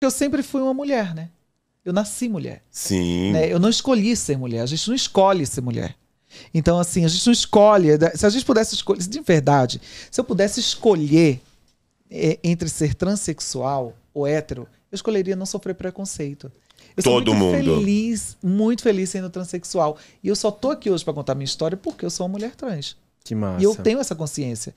eu sempre fui uma mulher, né? Eu nasci mulher. Sim. Né? Eu não escolhi ser mulher. A gente não escolhe ser mulher. Então, assim, a gente não escolhe. Né? Se a gente pudesse escolher, de verdade, se eu pudesse escolher é, entre ser transexual ou hétero, eu escolheria não sofrer preconceito. Eu Todo muito mundo. feliz, muito feliz sendo transexual. E eu só tô aqui hoje para contar minha história porque eu sou uma mulher trans. Que massa. E eu tenho essa consciência.